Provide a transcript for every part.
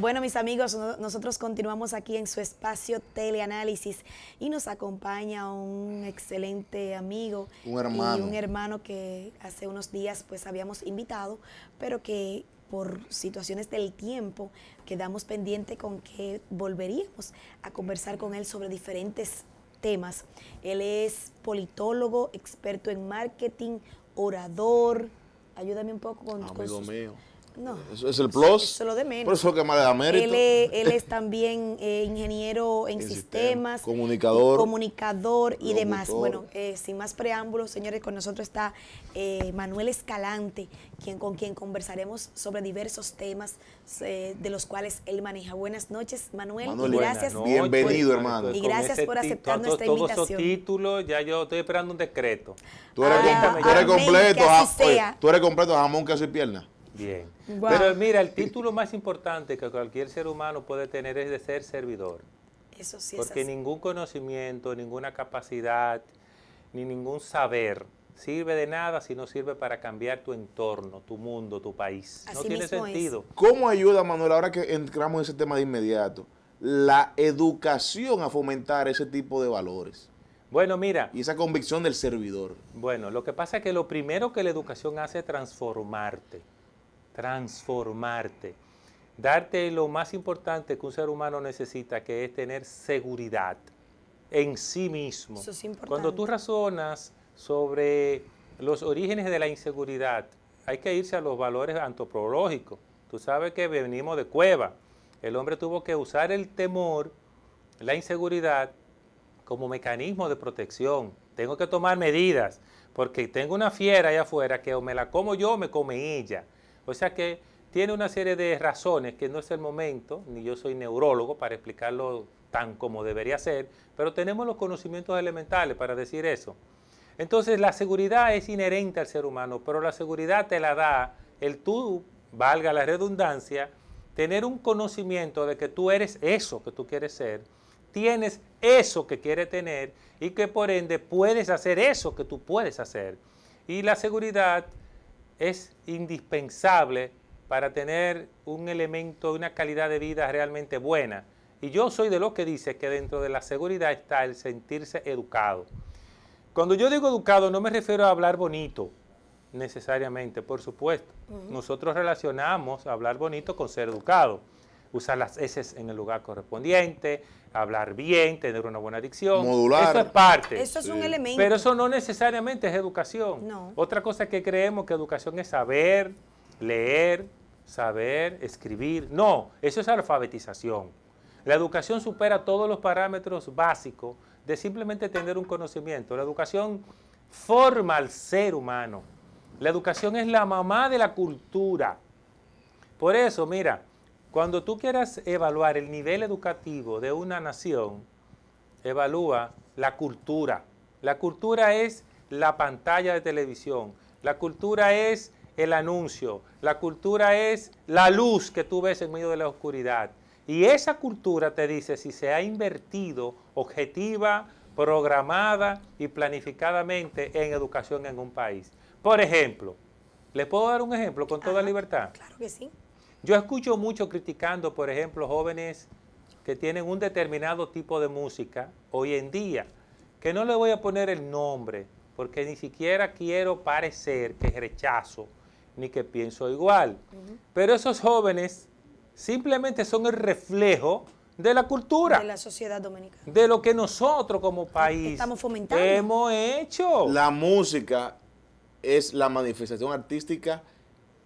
Bueno, mis amigos, nosotros continuamos aquí en su espacio Teleanálisis y nos acompaña un excelente amigo un hermano. y un hermano que hace unos días pues habíamos invitado, pero que por situaciones del tiempo quedamos pendiente con que volveríamos a conversar con él sobre diferentes temas. Él es politólogo, experto en marketing, orador. Ayúdame un poco con, amigo con mío no. es el plus. Eso, lo Por eso que más le da mérito. Él es, él es también eh, ingeniero en, sistemas. comunicador. Comunicador y demás. Bueno, eh, sin más preámbulos, señores, con nosotros está eh, Manuel Escalante, quien, con quien conversaremos sobre diversos temas de los cuales él maneja. Buenas noches, Manuel. gracias. bienvenido, hermano. Y gracias por aceptar nuestra invitación. títulos, ya yo estoy esperando un decreto. Tú eres, ah, completo. tú eres completo, jamón, que y pierna. Bien. Pero mira, el título más importante que cualquier ser humano puede tener es de ser servidor. Eso sí Porque es ningún conocimiento, ninguna capacidad, ni ningún saber sirve de nada si no sirve para cambiar tu entorno, tu mundo, tu país. no tiene sentido. ¿Cómo ayuda, Manuel, ahora que entramos en ese tema de inmediato, la educación a fomentar ese tipo de valores? Bueno, mira. Y esa convicción del servidor. Bueno, lo que pasa es que lo primero que la educación hace es transformarte transformarte, darte lo más importante que un ser humano necesita, que es tener seguridad en sí mismo. Cuando tú razonas sobre los orígenes de la inseguridad, hay que irse a los valores antropológicos. Tú sabes que venimos de cueva. El hombre tuvo que usar el temor, la inseguridad, como mecanismo de protección. Tengo que tomar medidas, porque tengo una fiera allá afuera que o me la como yo o me come ella. O sea que tiene una serie de razones que no es el momento, ni yo soy neurólogo para explicarlo tan como debería ser, pero tenemos los conocimientos elementales para decir eso. Entonces la seguridad es inherente al ser humano, pero la seguridad te la da el tú, valga la redundancia, tener un conocimiento de que tú eres eso que tú quieres ser, tienes eso que quieres tener y que por ende puedes hacer eso que tú puedes hacer. Y la seguridad es indispensable para tener un elemento, una calidad de vida realmente buena. Y yo soy de los que dice que dentro de la seguridad está el sentirse educado. Cuando yo digo educado no me refiero a hablar bonito necesariamente, por supuesto. Nosotros relacionamos hablar bonito con ser educado usar las S en el lugar correspondiente, hablar bien, tener una buena dicción. Modular. Eso es parte. Eso es un elemento. Pero eso no necesariamente es educación. No. Otra cosa que creemos que educación es saber, leer, saber, escribir. No, eso es alfabetización. La educación supera todos los parámetros básicos de simplemente tener un conocimiento. La educación forma al ser humano. La educación es la mamá de la cultura. Por eso, mira, cuando tú quieras evaluar el nivel educativo de una nación, evalúa la cultura. La cultura es la pantalla de televisión, la cultura es el anuncio, la cultura es la luz que tú ves en medio de la oscuridad. Y esa cultura te dice si se ha invertido objetiva, programada y planificadamente en educación en un país. Por ejemplo, ¿le puedo dar un ejemplo con toda libertad? Claro que sí. Yo escucho mucho criticando, por ejemplo, jóvenes que tienen un determinado tipo de música hoy en día, que no le voy a poner el nombre, porque ni siquiera quiero parecer que rechazo ni que pienso igual. Pero esos jóvenes simplemente son el reflejo de la cultura. De la sociedad dominicana. De lo que nosotros como país hemos hecho. La música es la manifestación artística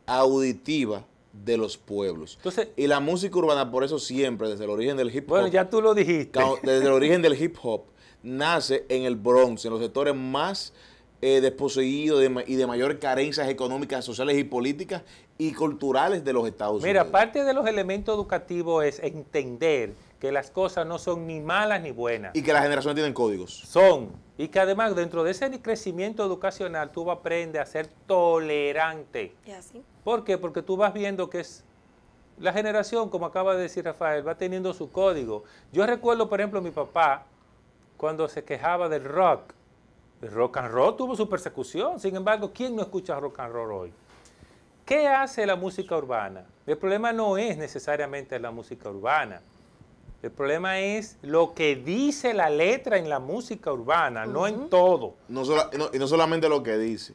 auditiva de los pueblos. y la música urbana, por eso siempre, desde el origen del hip hop. Bueno, ya tú lo dijiste. Desde el origen del hip hop, nace en el Bronx, en los sectores más eh, desposeídos y de mayor carencias económicas, sociales y políticas y culturales de los Estados Unidos. Mira, parte de los elementos educativos es entender que las cosas no son ni malas ni buenas. Y que las generaciones tienen códigos. Son. Y que además dentro de ese crecimiento educacional tú aprendes a ser tolerante. ¿Y así? ¿Por qué? Porque tú vas viendo que es la generación, como acaba de decir Rafael, va teniendo su código. Yo recuerdo, por ejemplo, mi papá cuando se quejaba del rock. El rock and roll tuvo su persecución. Sin embargo, ¿quién no escucha rock and roll hoy? ¿Qué hace la música urbana? El problema no es necesariamente la música urbana. El problema es lo que dice la letra en la música urbana, no en todo. y no solamente lo que dice,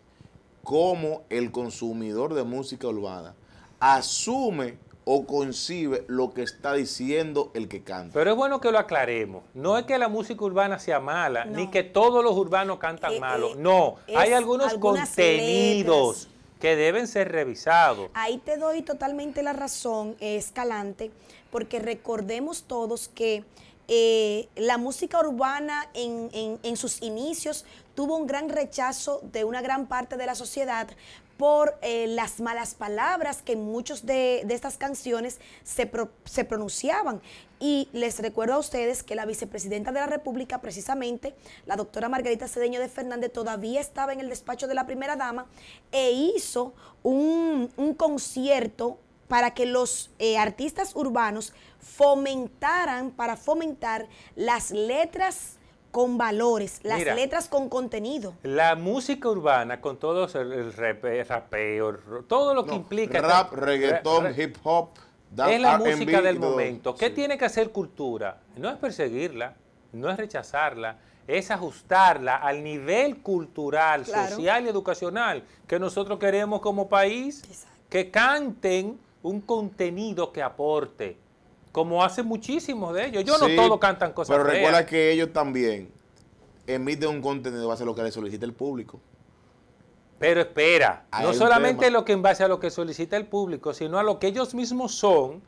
cómo el consumidor de música urbana asume o concibe lo que está diciendo el que canta. Pero es bueno que lo aclaremos. No es que la música urbana sea mala, ni que todos los urbanos cantan eh, eh, malo. no, hay algunos contenidos que deben ser revisados. Ahí te doy totalmente la razón, Escalante porque recordemos todos que eh, la música urbana en, sus inicios tuvo un gran rechazo de una gran parte de la sociedad por eh, las malas palabras que muchas de, estas canciones se, pronunciaban. Y les recuerdo a ustedes que la vicepresidenta de la República, precisamente, la doctora Margarita Cedeño de Fernández, todavía estaba en el despacho de la primera dama e hizo un, un concierto para que los eh, artistas urbanos fomentaran, para fomentar las letras con valores, las letras con contenido. La música urbana, con todo el, rap, rapeo, todo lo que implica... Rap, reggaetón, hip hop. Es la música del momento. ¿Qué tiene que hacer cultura? No es perseguirla, no es rechazarla, es ajustarla al nivel cultural, social y educacional que nosotros queremos como país. Que canten un contenido que aporte, como hacen muchísimos de ellos. Yo no todos cantan cosas Pero recuerda que ellos también emiten un contenido en base a lo que le solicita el público. Pero espera, no solamente lo que en base a lo que solicita el público, sino a lo que ellos mismos son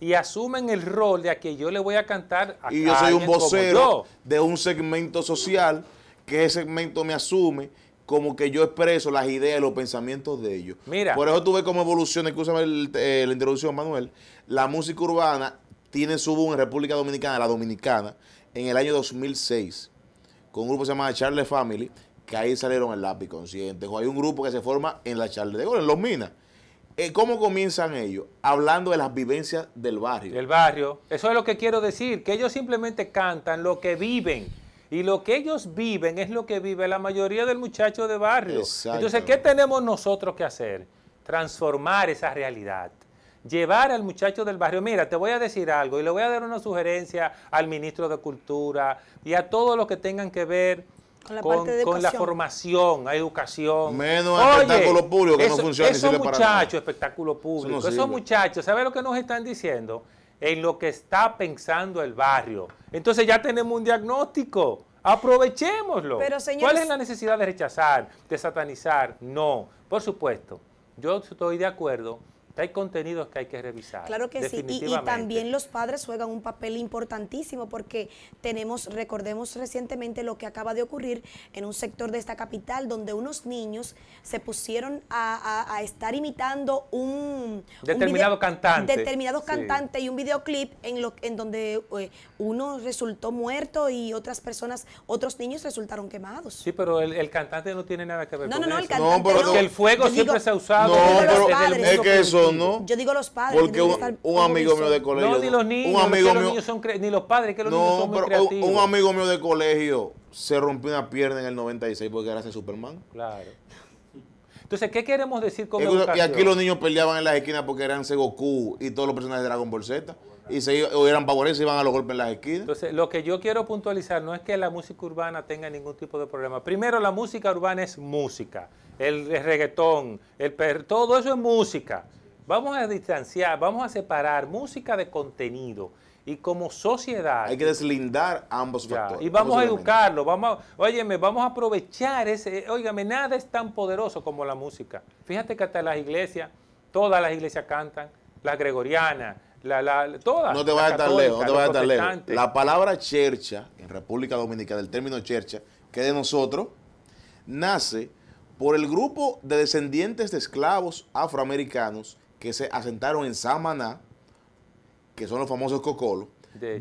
y asumen el rol de a que yo le voy a cantar a Y yo soy un vocero de un segmento social que ese segmento me asume como que yo expreso las ideas, y los pensamientos de ellos. Por eso tuve como evolución, evoluciona, escúchame eh, la introducción, Manuel, la música urbana tiene su boom en República Dominicana, la dominicana, en el año 2006, con un grupo que se llama Charles Family, que ahí salieron el lápiz consciente. Hay un grupo que se forma en la Charles de Gol, en Los Minas. Eh, ¿Cómo comienzan ellos? Hablando de las vivencias del barrio. Del barrio. Eso es lo que quiero decir, que ellos simplemente cantan lo que viven y lo que ellos viven es lo que vive la mayoría del muchacho de barrio. Entonces, ¿qué tenemos nosotros que hacer? Transformar esa realidad. Llevar al muchacho del barrio, mira, te voy a decir algo y le voy a dar una sugerencia al ministro de Cultura y a todos los que tengan que ver con la, formación, a educación. Menos espectáculo público que no funciona. Esos muchachos, espectáculo público, esos muchachos, ¿sabes lo que nos están diciendo? en lo que está pensando el barrio. Entonces ya tenemos un diagnóstico. Aprovechémoslo. ¿Cuál es la necesidad de rechazar, de satanizar? No, por supuesto. Yo estoy de acuerdo hay contenidos que hay que revisar. Claro que sí, y, también los padres juegan un papel importantísimo porque tenemos, recordemos recientemente lo que acaba de ocurrir en un sector de esta capital donde unos niños se pusieron a, estar imitando un... Determinado cantante. Determinado cantante y un videoclip en, en donde eh, uno resultó muerto y otras personas, otros niños resultaron quemados. Sí, pero el, cantante no tiene nada que ver no, con no, no, no El cantante no, no, el fuego siempre se ha usado. No, yo digo los padres. un, amigo mío de colegio. ni los Un son ni los padres, que los niños son pero oh, Un amigo mío de colegio se rompió una pierna en el 96 porque era ese Superman. Claro. Entonces, ¿qué queremos decir con Y aquí los niños peleaban en las esquinas porque eran Goku y todos los personajes de Dragon Ball Z. Y se o eran y iban a los golpes en las esquinas. Entonces, lo que yo quiero puntualizar no es que la música urbana tenga ningún tipo de problema. Primero, la música urbana es música. El, reggaetón, el todo eso es música. Vamos a distanciar, vamos a separar música de contenido. Y como sociedad... Hay que deslindar ambos factores. Y vamos a educarlo, vamos a, óyeme, vamos a aprovechar ese... Óigame, nada es tan poderoso como la música. Fíjate que hasta las iglesias, todas las iglesias cantan, las gregorianas, la, la, todas. No te vayas a estar lejos, no te vayas a estar lejos. La palabra chercha, en República Dominicana, el término chercha, que de nosotros, nace por el grupo de descendientes de esclavos afroamericanos que se asentaron en Samaná, que son los famosos cocolos,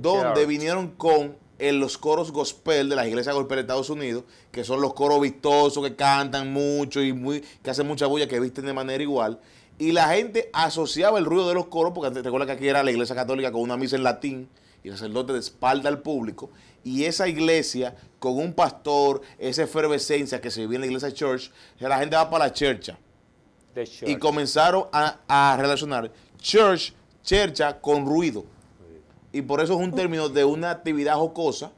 donde vinieron con en los coros gospel de las iglesias gospel de Estados Unidos, que son los coros vistosos que cantan mucho y muy, que hacen mucha bulla, que visten de manera igual. Y la gente asociaba el ruido de los coros, porque recuerda que aquí era la iglesia católica con una misa en latín y el sacerdote de espalda al público. Y esa iglesia, con un pastor, esa efervescencia que se vivía en la iglesia church, la gente va para la churcha y comenzaron a, relacionar church, chercha con ruido. Y por eso es un término de una actividad jocosa,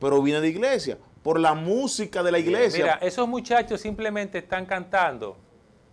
pero viene de iglesia, por la música de la iglesia. Mira, esos muchachos simplemente están cantando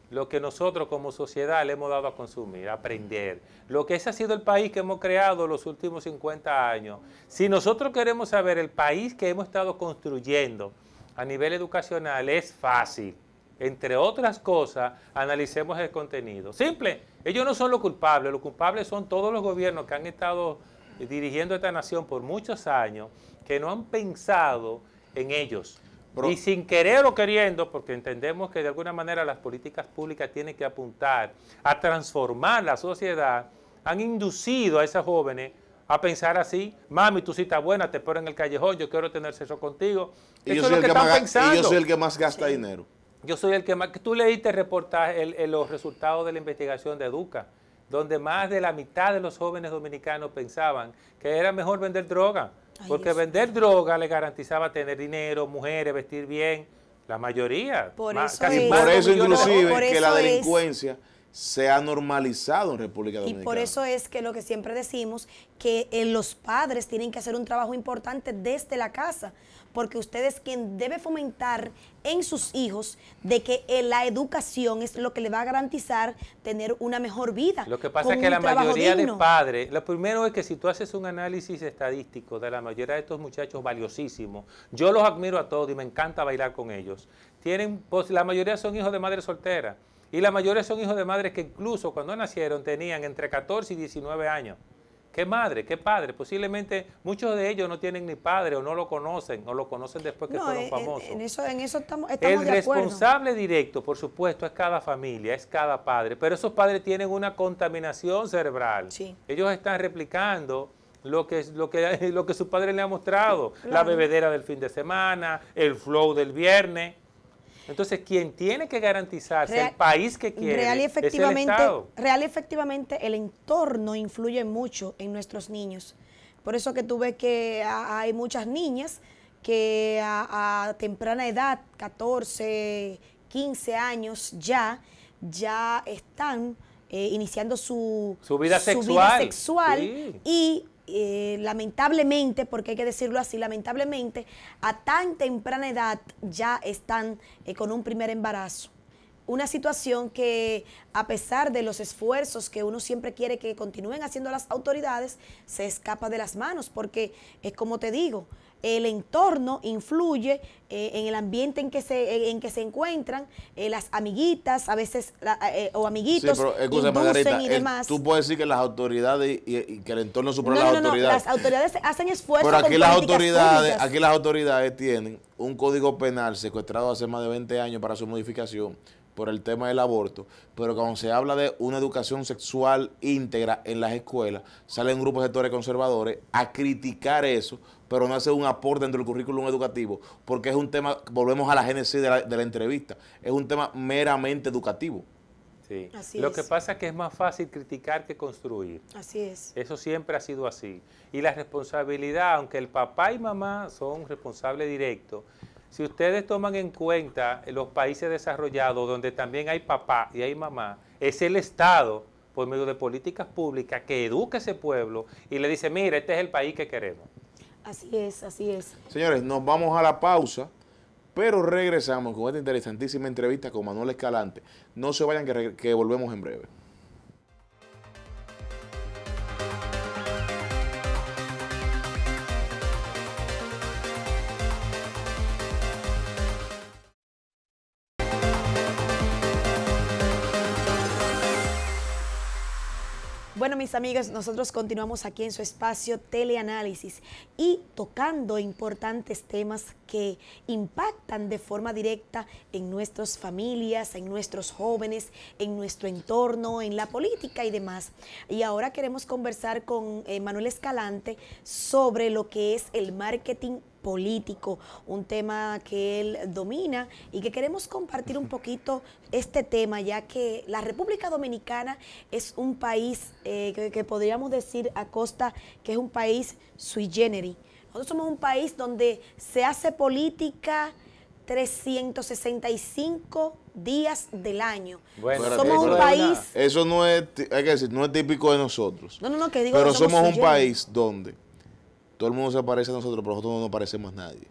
lo que nosotros como sociedad le hemos dado a consumir, a aprender, lo que ese ha sido el país que hemos creado los últimos 50 años. Si nosotros queremos saber el país que hemos estado construyendo a nivel educacional, es fácil entre otras cosas, analicemos el contenido. Simple, ellos no son los culpables, los culpables son todos los gobiernos que han estado dirigiendo esta nación por muchos años, que no han pensado en ellos. Y sin querer o queriendo, porque entendemos que de alguna manera las políticas públicas tienen que apuntar a transformar la sociedad, han inducido a esas jóvenes a pensar así, mami, tú sí estás buena, te espero en el callejón, yo quiero tener sexo contigo. Y yo soy el que más, gasta dinero yo soy el que más, tú leíste el, los resultados de la investigación de Educa, donde más de la mitad de los jóvenes dominicanos pensaban que era mejor vender droga, porque vender droga le garantizaba tener dinero, mujeres, vestir bien, la mayoría. Por eso Por eso inclusive que la delincuencia se ha normalizado en República Dominicana. Y por eso es que lo que siempre decimos, que eh, los padres tienen que hacer un trabajo importante desde la casa, porque usted es quien debe fomentar en sus hijos de que eh, la educación es lo que le va a garantizar tener una mejor vida. Lo que pasa es que la mayoría de padres, lo primero es que si tú haces un análisis estadístico de la mayoría de estos muchachos valiosísimos, yo los admiro a todos y me encanta bailar con ellos, tienen, pues, la mayoría son hijos de madres solteras, y la mayoría son hijos de madres que incluso cuando nacieron tenían entre 14 y 19 años. ¿Qué madre? ¿Qué padre? Posiblemente muchos de ellos no tienen ni padre o no lo conocen o lo conocen después que fueron eh, eh, famosos. En eso, en eso estamos, El responsable directo, por supuesto, es cada familia, es cada padre, pero esos padres tienen una contaminación cerebral. Ellos están replicando lo que, lo lo que su padre le ha mostrado, la bebedera del fin de semana, el flow del viernes. Entonces, quien tiene que garantizarse el país que quiere real y efectivamente, Real y efectivamente, el entorno influye mucho en nuestros niños. Por eso que tú ves que hay muchas niñas que a, temprana edad, 14, 15 años ya, ya están eh, iniciando su, su, vida sexual, y eh, lamentablemente, porque hay que decirlo así, lamentablemente, a tan temprana edad ya están eh, con un primer embarazo. Una situación que, a pesar de los esfuerzos que uno siempre quiere que continúen haciendo las autoridades, se escapa de las manos, porque es como te digo, el entorno influye eh, en el ambiente en que se, en que se encuentran, eh, las amiguitas, a veces, eh, o amiguitos, tú puedes decir que las autoridades y, que el entorno suprime no, las no, no, autoridades. las autoridades hacen esfuerzos Pero aquí las autoridades, aquí las autoridades tienen un código penal secuestrado hace más de 20 años para su modificación por el tema del aborto, pero cuando se habla de una educación sexual íntegra en las escuelas, salen grupos de sectores conservadores a criticar eso, pero no hace un aporte dentro del currículum educativo, porque es un tema, volvemos a la génesis de la, entrevista, es un tema meramente educativo. Sí. Lo que pasa es que es más fácil criticar que construir. Así es. Eso siempre ha sido así. Y la responsabilidad, aunque el papá y mamá son responsables directos, si ustedes toman en cuenta los países desarrollados donde también hay papá y hay mamá, es el Estado, por medio de políticas públicas, que educa a ese pueblo y le dice, mira, este es el país que queremos. Así es, así es. Señores, nos vamos a la pausa, pero regresamos con esta interesantísima entrevista con Manuel Escalante. No se vayan que volvemos en breve. Bueno, mis amigos, nosotros continuamos aquí en su espacio Teleanálisis y tocando importantes temas que impactan de forma directa en nuestras familias, en nuestros jóvenes, en nuestro entorno, en la política y demás. Y ahora queremos conversar con eh, Manuel Escalante sobre lo que es el marketing político, un tema que él domina y que queremos compartir un poquito este tema, ya que la República Dominicana es un país eh, que, podríamos decir a costa que es un país sui generis. Nosotros somos un país donde se hace política 365 días del año. somos un país... Eso no es, hay que decir, no es típico de nosotros. No, no, no, que digo Pero somos un país donde todo el mundo se parece a nosotros, pero nosotros no nos parecemos a nadie.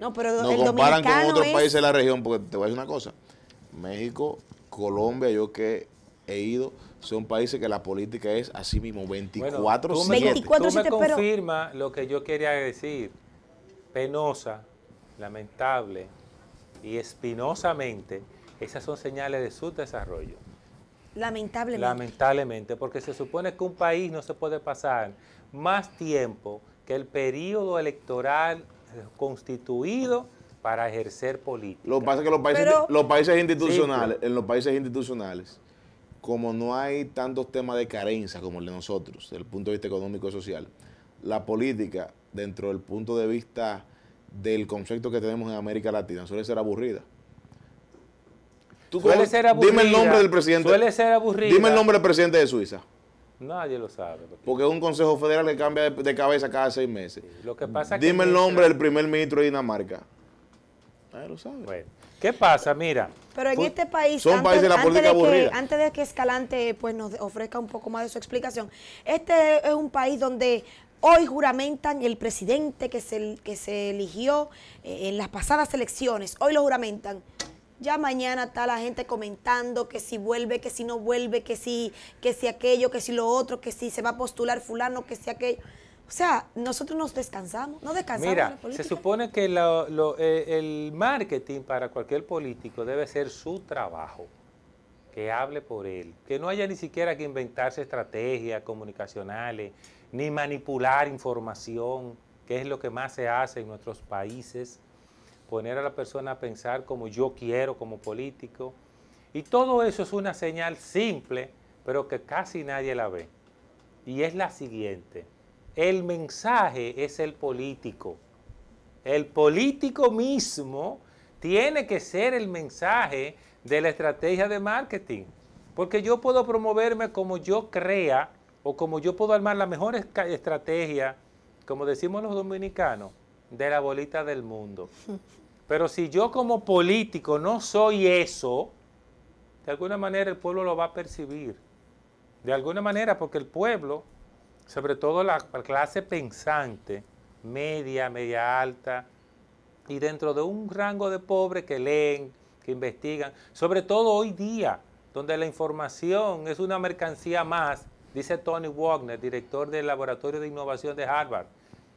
No, pero nos comparan con otros países de la región, porque te voy a decir una cosa, México, Colombia, yo que he ido, son países que la política es así mismo, 24 tú 7. tú me confirma lo que yo quería decir, penosa, lamentable y espinosamente, esas son señales de su desarrollo. Lamentablemente. Lamentablemente, porque se supone que un país no se puede pasar más tiempo que el periodo electoral constituido para ejercer política. Lo que pasa es que los países, los países institucionales, en los países institucionales, como no hay tantos temas de carencia como el de nosotros, desde el punto de vista económico y social, la política, dentro del punto de vista del concepto que tenemos en América Latina, suele ser aburrida. ¿Tú Dime el nombre del presidente. Suele ser aburrida. Dime el nombre del presidente de Suiza. Nadie lo sabe. Porque es un Consejo Federal que cambia de, cabeza cada seis meses. lo que pasa Dime el nombre del primer ministro de Dinamarca. Nadie lo sabe. ¿Qué pasa? Mira. Pero en este país, son antes, países de la política que, antes de que Escalante pues, nos ofrezca un poco más de su explicación, este es un país donde Hoy juramentan el presidente que se, que se eligió eh, en las pasadas elecciones. Hoy lo juramentan ya mañana está la gente comentando que si vuelve, que si no vuelve, que si, que si aquello, que si lo otro, que si se va a postular fulano, que si aquello. O sea, nosotros nos descansamos, no descansamos. se supone que eh, el marketing para cualquier político debe ser su trabajo, que hable por él, que no haya ni siquiera que inventarse estrategias comunicacionales, ni manipular información, que es lo que más se hace en nuestros países poner a la persona a pensar como yo quiero, como político. Y todo eso es una señal simple, pero que casi nadie la ve. Y es la siguiente. El mensaje es el político. El político mismo tiene que ser el mensaje de la estrategia de marketing. Porque yo puedo promoverme como yo crea o como yo puedo armar la mejor estrategia, como decimos los dominicanos, de la bolita del mundo. Pero si yo como político no soy eso, de alguna manera el pueblo lo va a percibir. De alguna manera, porque el pueblo, sobre todo la clase pensante, media, media alta, y dentro de un rango de pobres que leen, que investigan, sobre todo hoy día, donde la información es una mercancía más, dice Tony Wagner, director del Laboratorio de Innovación de Harvard.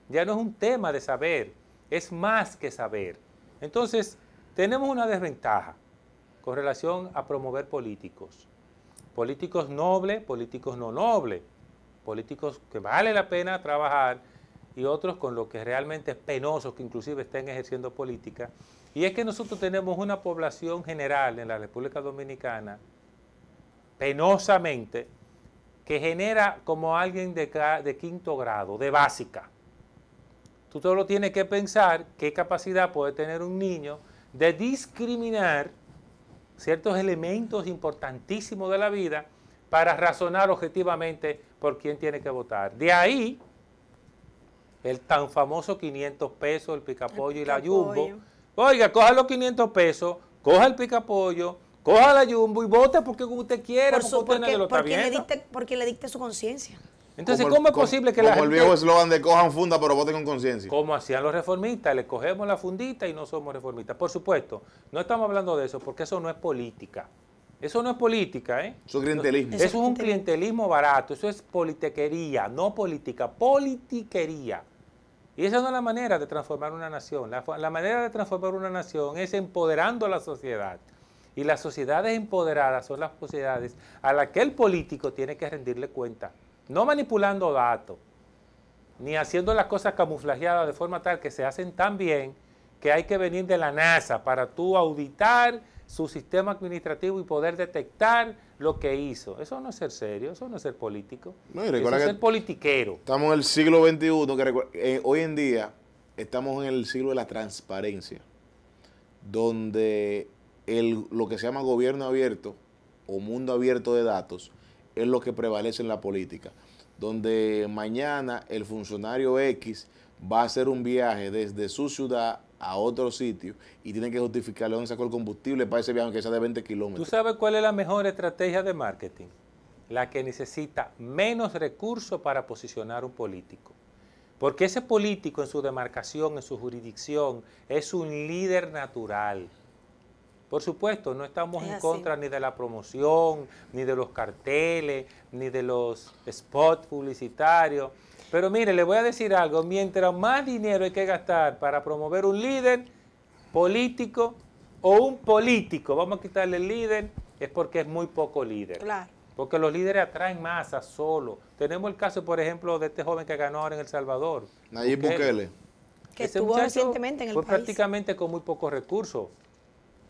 Ya no es un tema de saber, es más que saber. Entonces, tenemos una desventaja con relación a promover políticos. Políticos nobles, políticos no nobles, políticos que vale la pena trabajar y otros con lo que realmente es penoso que inclusive estén ejerciendo política. Y es que nosotros tenemos una población general en la República Dominicana, penosamente, que genera como alguien de quinto grado, de básica tú solo tiene que pensar qué capacidad puede tener un niño de discriminar ciertos elementos importantísimos de la vida para razonar objetivamente por quién tiene que votar. De ahí el tan famoso 500 pesos, el picapollo, y la yumbo. Oiga, coja los 500 pesos, coja el picapollo, coja la yumbo y vote porque usted quiera, porque, le porque le dicte su conciencia. Entonces, ¿cómo es posible que la gente... el viejo eslogan de cojan funda pero voten con conciencia. Como hacían los reformistas, le cogemos la fundita y no somos reformistas. Por supuesto, no estamos hablando de eso porque eso no es política. Eso no es política, ¿eh? Eso es clientelismo. Eso es un clientelismo barato, eso es politiquería, no política, politiquería. Y esa no es la manera de transformar una nación. la, manera de transformar una nación es empoderando a la sociedad. Y las sociedades empoderadas son las sociedades a las que el político tiene que rendirle cuenta. No manipulando datos, ni haciendo las cosas camuflajeadas de forma tal que se hacen tan bien que hay que venir de la NASA para tú auditar su sistema administrativo y poder detectar lo que hizo. Eso no es ser serio, eso no es ser político. eso es ser politiquero. Estamos en el siglo XXI, eh, hoy en día estamos en el siglo de la transparencia, donde lo que se llama gobierno abierto o mundo abierto de datos es lo que prevalece en la política, donde mañana el funcionario X va a hacer un viaje desde su ciudad a otro sitio y tiene que justificarle dónde sacó el combustible para ese viaje, aunque sea de 20 kilómetros. ¿Tú sabes cuál es la mejor estrategia de marketing? La que necesita menos recursos para posicionar un político. Porque ese político en su demarcación, en su jurisdicción, es un líder natural por supuesto, no estamos en contra ni de la promoción, ni de los carteles, ni de los spots publicitarios. Pero mire, le voy a decir algo, mientras más dinero hay que gastar para promover un líder político o un político, vamos a quitarle el líder, es porque es muy poco líder. Claro. Porque los líderes atraen masas solo. Tenemos el caso, por ejemplo, de este joven que ganó ahora en El Salvador. Nayib Bukele. Que estuvo recientemente en el fue prácticamente con muy pocos recursos.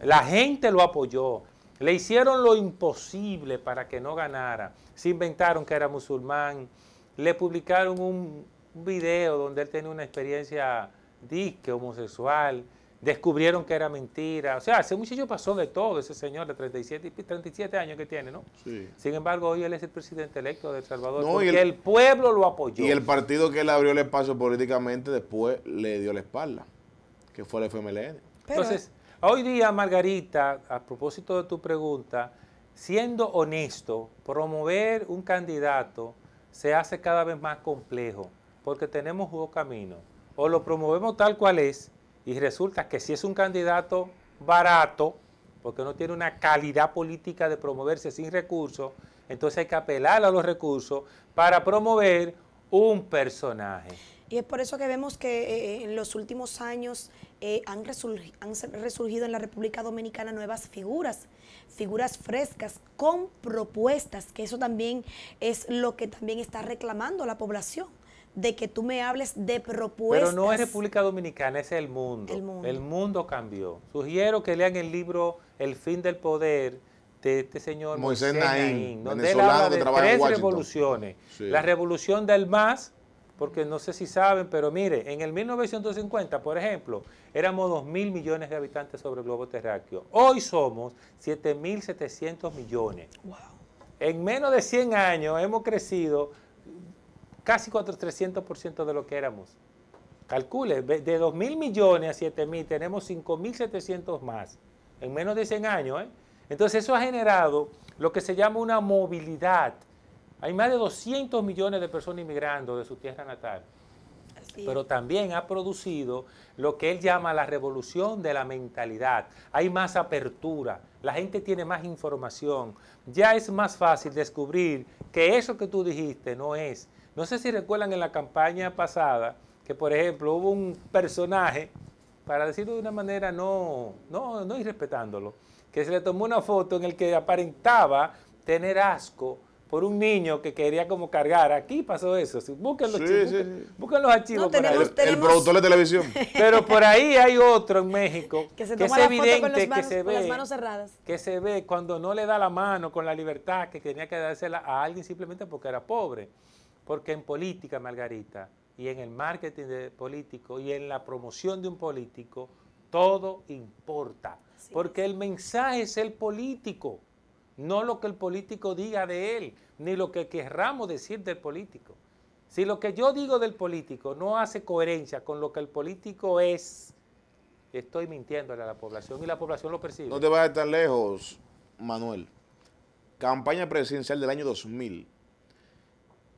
La gente lo apoyó. Le hicieron lo imposible para que no ganara. Se inventaron que era musulmán. Le publicaron un, video donde él tenía una experiencia disque homosexual. Descubrieron que era mentira. O sea, ese muchacho pasó de todo, ese señor de 37, años que tiene, ¿no? Sí. Sin embargo, hoy él es el presidente electo de El Salvador porque el, pueblo lo apoyó. Y el partido que le abrió el espacio políticamente después le dio la espalda, que fue el FMLN. Entonces, Hoy día, Margarita, a propósito de tu pregunta, siendo honesto, promover un candidato se hace cada vez más complejo porque tenemos dos caminos. O lo promovemos tal cual es y resulta que si es un candidato barato, porque no tiene una calidad política de promoverse sin recursos, entonces hay que apelar a los recursos para promover un personaje. Y es por eso que vemos que eh, en los últimos años eh, han, han, resurgido en la República Dominicana nuevas figuras, figuras frescas con propuestas, que eso también es lo que también está reclamando la población, de que tú me hables de propuestas. Pero no es República Dominicana, es el mundo. El mundo, cambió. Sugiero que lean el libro El fin del poder de este señor Moisés, donde él habla de tres revoluciones. La revolución del MAS, porque no sé si saben, pero mire, en el 1950, por ejemplo, éramos 2.000 millones de habitantes sobre el globo terráqueo. Hoy somos 7.700 millones. En menos de 100 años hemos crecido casi 300% de lo que éramos. Calcule, de 2 millones a 7.000, tenemos 5.700 más, en menos de 100 años. ¿eh? Entonces eso ha generado lo que se llama una movilidad hay más de 200 millones de personas inmigrando de su tierra natal. Pero también ha producido lo que él llama la revolución de la mentalidad. Hay más apertura, la gente tiene más información. Ya es más fácil descubrir que eso que tú dijiste no es. No sé si recuerdan en la campaña pasada que, por ejemplo, hubo un personaje, para decirlo de una manera no, no, no irrespetándolo, que se le tomó una foto en el que aparentaba tener asco por un niño que quería como cargar. Aquí pasó eso. Busquen los, archivos, busquen, los archivos. El, productor de televisión. Pero por ahí hay otro en México que, se es evidente que se ve. cerradas. Que se ve cuando no le da la mano con la libertad que tenía que dársela a alguien simplemente porque era pobre. Porque en política, Margarita, y en el marketing de político y en la promoción de un político, todo importa. porque el mensaje es el político no lo que el político diga de él, ni lo que querramos decir del político. Si lo que yo digo del político no hace coherencia con lo que el político es, estoy mintiéndole a la población y la población lo percibe. No te vas a estar lejos, Manuel. Campaña presidencial del año 2000.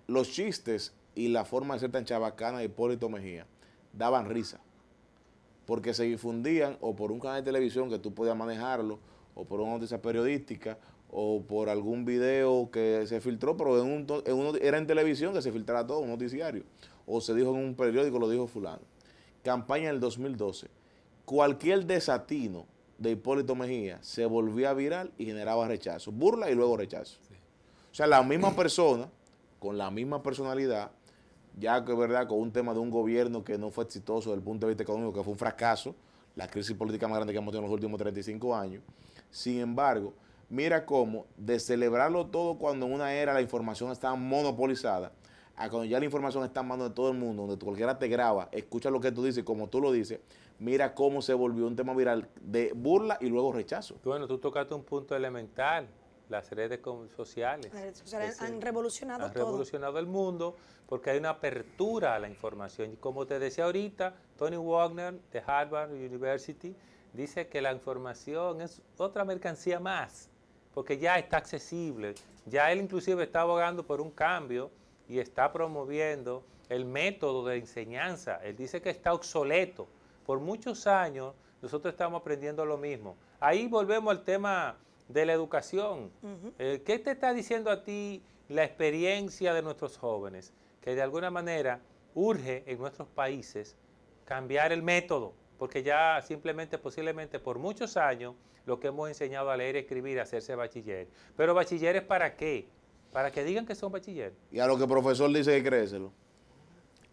Los chistes y la forma de ser tan chabacana de Hipólito Mejía daban risa. Porque se difundían o por un canal de televisión que tú podías manejarlo, o por una noticia periodística, o por algún video que se filtró, pero en un, era en televisión que se filtrara todo, un noticiario, o se dijo en un periódico, lo dijo fulano. Campaña del 2012. Cualquier desatino de Hipólito Mejía se volvía viral y generaba rechazo, burla y luego rechazo. O sea, la misma persona, con la misma personalidad, ya que es verdad, con un tema de un gobierno que no fue exitoso desde el punto de vista económico, que fue un fracaso, la crisis política más grande que hemos tenido en los últimos 35 años. Sin embargo, Mira cómo de celebrarlo todo cuando en una era la información estaba monopolizada, a cuando ya la información está en manos de todo el mundo, donde cualquiera te graba, escucha lo que tú dices, como tú lo dices, mira cómo se volvió un tema viral de burla y luego rechazo. Bueno, tú tocaste un punto elemental, las redes sociales. Las redes sociales han, revolucionado todo. Han revolucionado el mundo porque hay una apertura a la información. Y como te decía ahorita, Tony Wagner de Harvard University dice que la información es otra mercancía más porque ya está accesible. Ya él inclusive está abogando por un cambio y está promoviendo el método de enseñanza. Él dice que está obsoleto. Por muchos años nosotros estamos aprendiendo lo mismo. Ahí volvemos al tema de la educación. Eh, ¿Qué te está diciendo a ti la experiencia de nuestros jóvenes? Que de alguna manera urge en nuestros países cambiar el método porque ya simplemente, posiblemente por muchos años, lo que hemos enseñado a leer, escribir, hacerse bachiller. Pero bachilleres para qué? Para que digan que son bachiller. Y a lo que el profesor dice que créeselo.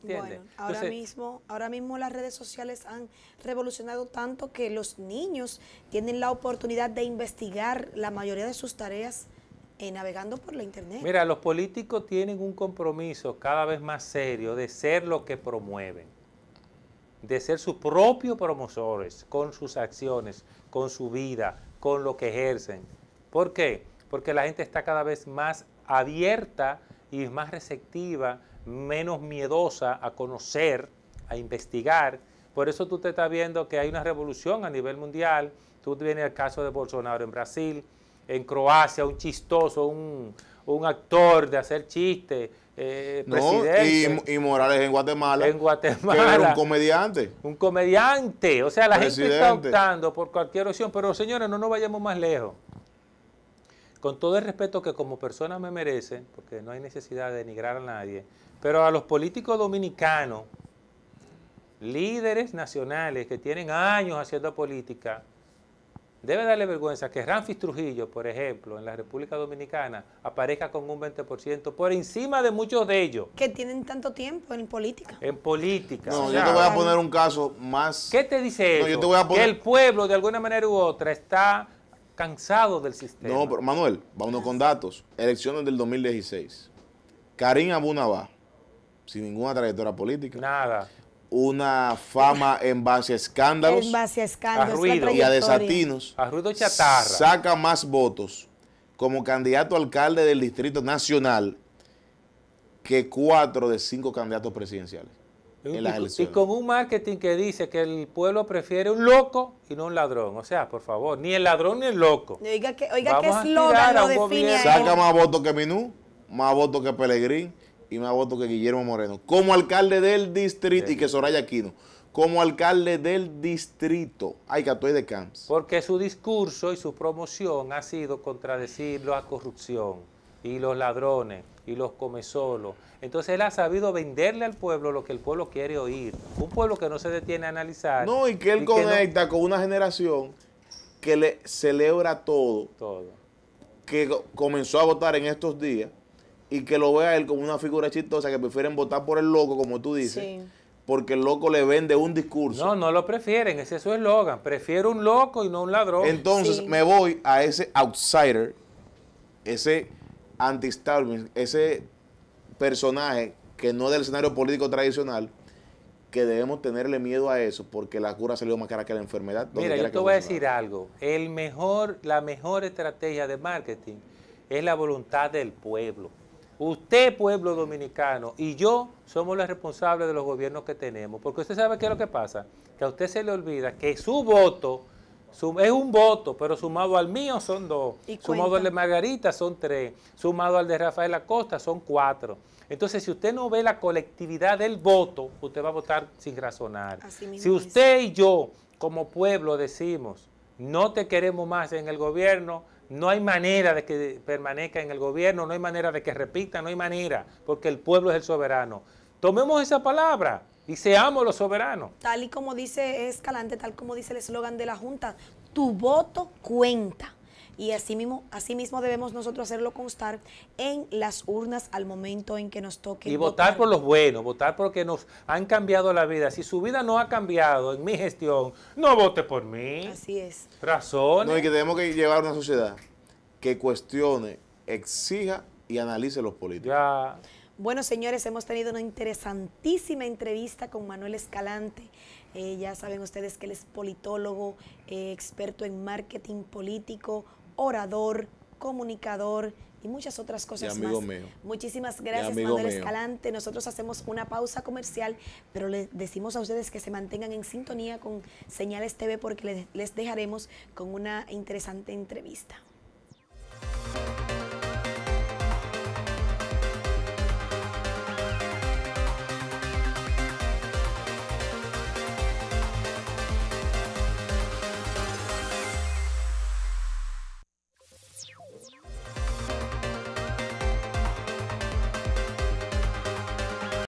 Bueno, ahora mismo, ahora mismo las redes sociales han revolucionado tanto que los niños tienen la oportunidad de investigar la mayoría de sus tareas eh, navegando por la internet. Mira, los políticos tienen un compromiso cada vez más serio de ser lo que promueven de ser sus propios promotores con sus acciones, con su vida, con lo que ejercen. ¿Por qué? Porque la gente está cada vez más abierta y más receptiva, menos miedosa a conocer, a investigar. Por eso tú te estás viendo que hay una revolución a nivel mundial. Tú tienes el caso de Bolsonaro en Brasil, en Croacia, un chistoso, un, un actor de hacer chistes, eh, no, Y, Morales en Guatemala. En Guatemala. Que era un comediante. Un comediante. O sea, la gente está optando por cualquier opción. Pero señores, no nos vayamos más lejos. Con todo el respeto que como persona me merece, porque no hay necesidad de denigrar a nadie, pero a los políticos dominicanos, líderes nacionales que tienen años haciendo política, Debe darle vergüenza que Ramfis Trujillo, por ejemplo, en la República Dominicana, aparezca con un 20% por encima de muchos de ellos. Que tienen tanto tiempo en política. En política. No, yo te voy a poner un caso más... ¿Qué te dice eso? Yo te voy a poner... Que el pueblo, de alguna manera u otra, está cansado del sistema. No, pero Manuel, vámonos con datos. Elecciones del 2016. Karim Abunabá, sin ninguna trayectoria política. Nada una fama en base a escándalos, a ruido. y a desatinos, a ruido chatarra. saca más votos como candidato alcalde del Distrito Nacional que cuatro de cinco candidatos presidenciales. En las y, con un marketing que dice que el pueblo prefiere un loco y no un ladrón. O sea, por favor, ni el ladrón ni el loco. Oiga, que, oiga loco. Saca más votos que Minú, más votos que Pelegrín y más voto que Guillermo Moreno, como alcalde del distrito, y que Soraya Aquino, como alcalde del distrito. Ay, que estoy de Camps. Porque su discurso y su promoción ha sido contradecirlo a corrupción y los ladrones y los come comezolos. Entonces él ha sabido venderle al pueblo lo que el pueblo quiere oír. Un pueblo que no se detiene a analizar. No, y que él conecta con una generación que le celebra todo. Todo. Que comenzó a votar en estos días y que lo vea él como una figura chistosa, que prefieren votar por el loco, como tú dices. Porque el loco le vende un discurso. No, no lo prefieren, ese es su eslogan. Prefiero un loco y no un ladrón. Entonces me voy a ese outsider, ese anti ese personaje que no es del escenario político tradicional, que debemos tenerle miedo a eso, porque la cura salió más cara que la enfermedad. Mira, yo te voy a decir algo. El mejor, la mejor estrategia de marketing es la voluntad del pueblo. Usted, pueblo dominicano, y yo somos los responsables de los gobiernos que tenemos. Porque usted sabe qué es lo que pasa. Que a usted se le olvida que su voto es un voto, pero sumado al mío son dos. sumado al de Margarita son tres. Sumado al de Rafael Acosta son cuatro. Entonces, si usted no ve la colectividad del voto, usted va a votar sin razonar. si usted y yo, como pueblo, decimos, no te queremos más en el gobierno, no hay manera de que permanezca en el gobierno, no hay manera de que repita, no hay manera, porque el pueblo es el soberano. Tomemos esa palabra y seamos los soberanos. Tal y como dice Escalante, tal como dice el eslogan de la Junta, tu voto cuenta y así mismo, así mismo debemos nosotros hacerlo constar en las urnas al momento en que nos toque. Y votar, por los buenos, votar por los que nos han cambiado la vida. Si su vida no ha cambiado en mi gestión, no vote por mí. Así es. Razón. No, y que tenemos que llevar una sociedad que cuestione, exija y analice los políticos. Bueno, señores, hemos tenido una interesantísima entrevista con Manuel Escalante. Eh, ya saben ustedes que él es politólogo, eh, experto en marketing político, orador, comunicador y muchas otras cosas más. Muchísimas gracias, Manuel Escalante. Nosotros hacemos una pausa comercial, pero les decimos a ustedes que se mantengan en sintonía con Señales TV porque les dejaremos con una interesante entrevista.